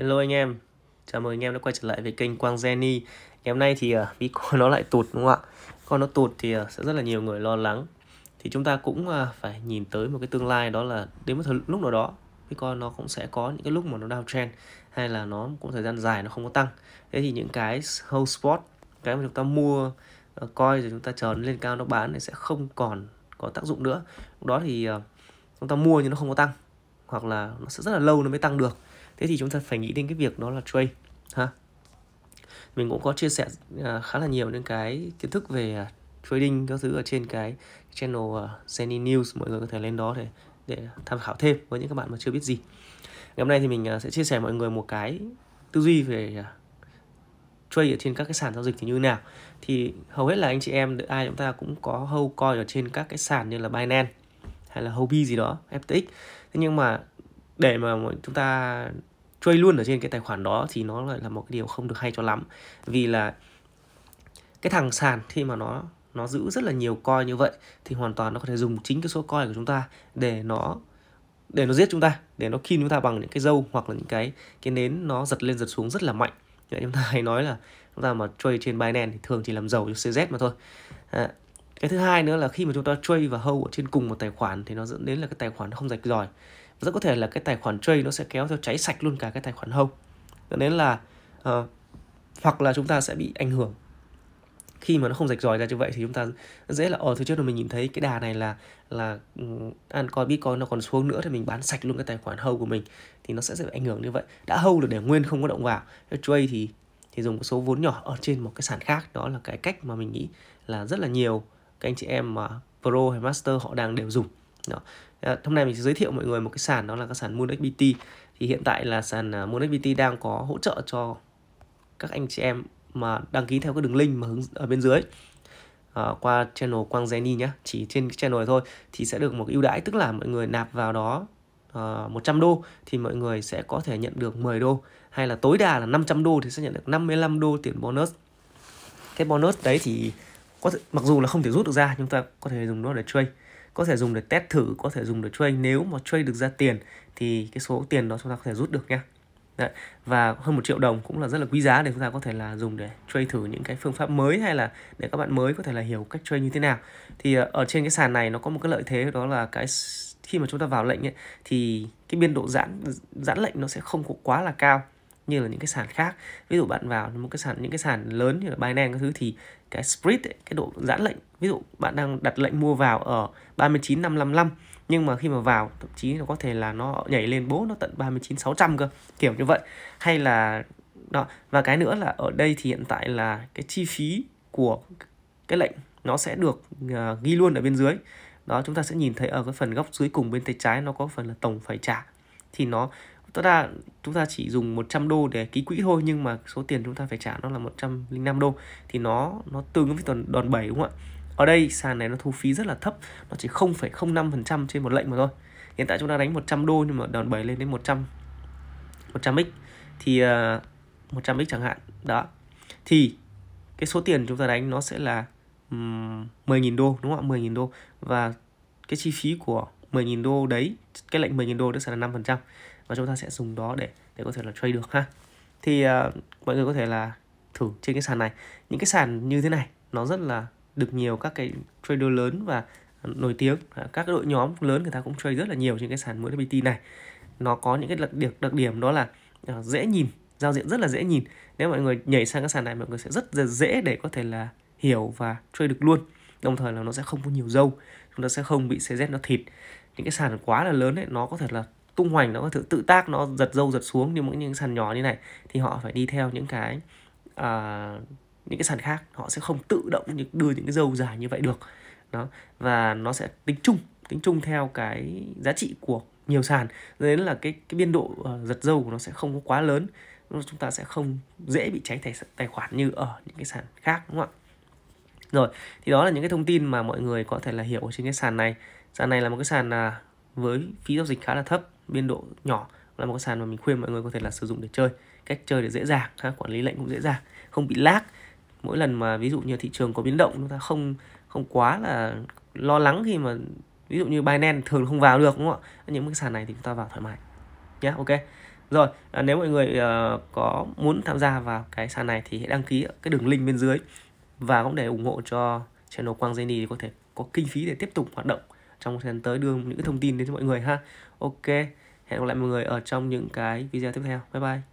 Hello anh em, chào mừng anh em đã quay trở lại với kênh Quang Jenny Ngày hôm nay thì à, uh, Bitcoin nó lại tụt đúng không ạ? Con nó tụt thì uh, sẽ rất là nhiều người lo lắng Thì chúng ta cũng uh, phải nhìn tới một cái tương lai đó là đến một thời, lúc nào đó Bitcoin nó cũng sẽ có những cái lúc mà nó downtrend Hay là nó cũng thời gian dài nó không có tăng Thế thì những cái hold spot, cái mà chúng ta mua uh, ờ, coin rồi chúng ta chờ nó lên cao nó bán thì sẽ không còn có tác dụng nữa Đó thì uh, chúng ta mua nhưng nó không có tăng hoặc là nó sẽ rất là lâu nó mới tăng được thế thì chúng ta phải nghĩ đến cái việc đó là trade ha mình cũng có chia sẻ à, khá là nhiều những cái kiến thức về à, trading các thứ ở trên cái channel à, Zenny News mọi người có thể lên đó để để tham khảo thêm với những các bạn mà chưa biết gì ngày hôm nay thì mình sẽ chia sẻ mọi người một cái tư duy về trade ở trên các cái sàn giao dịch thì như nào thì hầu hết là anh chị em ai chúng ta cũng có hâu coi ở trên các cái sàn như là Binance hay là Hobby gì đó FTX thế nhưng mà để mà chúng ta chơi luôn ở trên cái tài khoản đó thì nó lại là một cái điều không được hay cho lắm vì là cái thằng sàn khi mà nó nó giữ rất là nhiều coin như vậy thì hoàn toàn nó có thể dùng chính cái số coin của chúng ta để nó để nó giết chúng ta để nó khi chúng ta bằng những cái dâu hoặc là những cái cái nến nó giật lên giật xuống rất là mạnh Vậy chúng ta hay nói là chúng ta mà chơi trên Binance thì thường chỉ làm giàu cho CZ mà thôi à, cái thứ hai nữa là khi mà chúng ta chơi và hold ở trên cùng một tài khoản thì nó dẫn đến là cái tài khoản nó không rạch ròi rất có thể là cái tài khoản trade nó sẽ kéo theo cháy sạch luôn cả cái tài khoản hông dẫn đến là uh, hoặc là chúng ta sẽ bị ảnh hưởng khi mà nó không rạch ròi ra như vậy thì chúng ta dễ là ờ thứ trước là mình nhìn thấy cái đà này là là ăn ừ, coi bitcoin nó còn xuống nữa thì mình bán sạch luôn cái tài khoản hâu của mình thì nó sẽ sẽ ảnh hưởng như vậy đã hâu là để nguyên không có động vào trade thì thì dùng một số vốn nhỏ ở trên một cái sàn khác đó là cái cách mà mình nghĩ là rất là nhiều các anh chị em mà pro hay master họ đang đều dùng đó. hôm nay mình sẽ giới thiệu mọi người một cái sàn đó là cái sàn Moon thì hiện tại là sàn à, Moon đang có hỗ trợ cho các anh chị em mà đăng ký theo cái đường link mà hướng ở bên dưới à, qua channel Quang Jenny nhá chỉ trên cái channel này thôi thì sẽ được một ưu đãi tức là mọi người nạp vào đó uh, ờ, 100 đô thì mọi người sẽ có thể nhận được 10 đô hay là tối đa là 500 đô thì sẽ nhận được 55 đô tiền bonus cái bonus đấy thì có thể, mặc dù là không thể rút được ra nhưng ta có thể dùng nó để chơi có thể dùng để test thử có thể dùng để trade nếu mà trade được ra tiền thì cái số tiền đó chúng ta có thể rút được nha. Đấy. và hơn một triệu đồng cũng là rất là quý giá để chúng ta có thể là dùng để trade thử những cái phương pháp mới hay là để các bạn mới có thể là hiểu cách trade như thế nào thì ờ, ở trên cái sàn này nó có một cái lợi thế đó là cái khi mà chúng ta vào lệnh ấy, thì cái biên độ giãn giãn lệnh nó sẽ không có quá là cao như là những cái sàn khác ví dụ bạn vào một cái sàn những cái sàn lớn như là Binance các thứ thì cái spread ấy, cái độ giãn lệnh ví dụ bạn đang đặt lệnh mua vào ở 39555 nhưng mà khi mà vào thậm chí nó có thể là nó nhảy lên bố nó tận 39600 cơ kiểu như vậy hay là đó và cái nữa là ở đây thì hiện tại là cái chi phí của cái lệnh nó sẽ được uh, ghi luôn ở bên dưới đó chúng ta sẽ nhìn thấy ở cái phần góc dưới cùng bên tay trái nó có phần là tổng phải trả thì nó Tức là chúng ta chỉ dùng 100 đô để ký quỹ thôi nhưng mà số tiền chúng ta phải trả nó là 105 đô thì nó nó tương ứng với đòn, đòn 7 đúng không ạ? Ở đây sàn này nó thu phí rất là thấp, nó chỉ 0,05% trên một lệnh mà thôi. Hiện tại chúng ta đánh 100 đô nhưng mà đòn 7 lên đến 100 100x thì uh, ờ, 100x chẳng hạn. Đó. Thì cái số tiền chúng ta đánh nó sẽ là um, 10.000 đô đúng không ạ? 10.000 đô và cái chi phí của 10.000 đô đấy, cái lệnh 10.000 đô đó sẽ là 5% và chúng ta sẽ dùng đó để để có thể là trade được ha thì uh, mọi người có thể là thử trên cái sàn này những cái sàn như thế này nó rất là được nhiều các cái trader lớn và nổi tiếng à, các đội nhóm lớn người ta cũng chơi rất là nhiều trên cái sàn MXBT này nó có những cái đặc điểm đặc điểm đó là à, dễ nhìn giao diện rất là dễ nhìn nếu mọi người nhảy sang cái sàn này mọi người sẽ rất, rất dễ để có thể là hiểu và chơi được luôn đồng thời là nó sẽ không có nhiều dâu chúng ta sẽ không bị CZ nó thịt những cái sàn quá là lớn ấy nó có thể là tung hoành nó tự tự tác nó giật dâu giật xuống như mỗi những sàn nhỏ như này thì họ phải đi theo những cái uh, những cái sàn khác họ sẽ không tự động như đưa những cái dâu dài như vậy được đó và nó sẽ tính chung tính chung theo cái giá trị của nhiều sàn nên là cái cái biên độ uh, giật dâu của nó sẽ không có quá lớn chúng ta sẽ không dễ bị cháy tài, tài khoản như ở những cái sàn khác đúng không ạ rồi thì đó là những cái thông tin mà mọi người có thể là hiểu trên cái sàn này sàn này là một cái sàn à, với phí giao dịch khá là thấp biên độ nhỏ là một cái sàn mà mình khuyên mọi người có thể là sử dụng để chơi cách chơi để dễ dàng ha, quản lý lệnh cũng dễ dàng không bị lag mỗi lần mà ví dụ như thị trường có biến động chúng ta không không quá là lo lắng khi mà ví dụ như Binance thường không vào được đúng không ạ những cái sàn này thì chúng ta vào thoải mái nhé yeah, ok rồi à, nếu mọi người uh, có muốn tham gia vào cái sàn này thì hãy đăng ký cái đường link bên dưới và cũng để ủng hộ cho channel Quang Dây Nì có thể có kinh phí để tiếp tục hoạt động trong thời gian tới đưa những cái thông tin đến cho mọi người ha ok hẹn gặp lại mọi người ở trong những cái video tiếp theo bye bye